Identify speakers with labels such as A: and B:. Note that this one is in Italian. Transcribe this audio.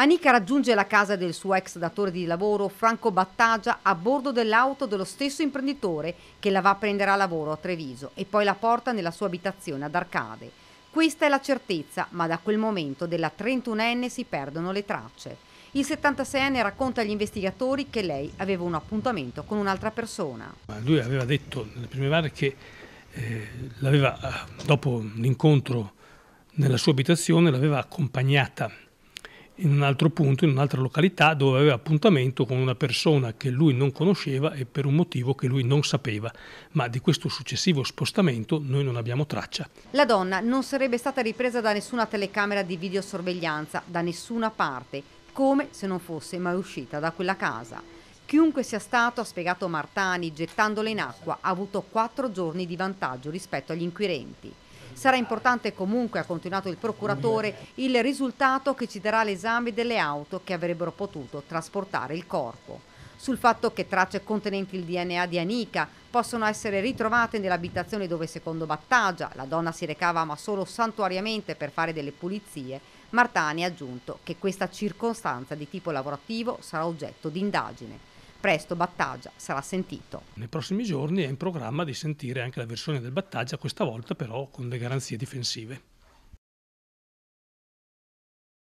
A: Anica raggiunge la casa del suo ex datore di lavoro Franco Battagia a bordo dell'auto dello stesso imprenditore che la va a prendere a lavoro a Treviso e poi la porta nella sua abitazione ad Arcade. Questa è la certezza, ma da quel momento della 31enne si perdono le tracce. Il 76enne racconta agli investigatori che lei aveva un appuntamento con un'altra persona.
B: Lui aveva detto nelle prime varie che eh, dopo l'incontro nella sua abitazione l'aveva accompagnata in un altro punto, in un'altra località, dove aveva appuntamento con una persona che lui non conosceva e per un motivo che lui non sapeva, ma di questo successivo spostamento noi non abbiamo traccia.
A: La donna non sarebbe stata ripresa da nessuna telecamera di videosorveglianza, da nessuna parte, come se non fosse mai uscita da quella casa. Chiunque sia stato, ha spiegato Martani, gettandola in acqua, ha avuto quattro giorni di vantaggio rispetto agli inquirenti. Sarà importante comunque, ha continuato il procuratore, il risultato che ci darà l'esame delle auto che avrebbero potuto trasportare il corpo. Sul fatto che tracce contenenti il DNA di Anica possono essere ritrovate nell'abitazione dove secondo Battagia la donna si recava ma solo santuariamente per fare delle pulizie, Martani ha aggiunto che questa circostanza di tipo lavorativo sarà oggetto di indagine. Presto Battaglia sarà sentito.
B: Nei prossimi giorni è in programma di sentire anche la versione del Battaglia, questa volta però con le garanzie difensive.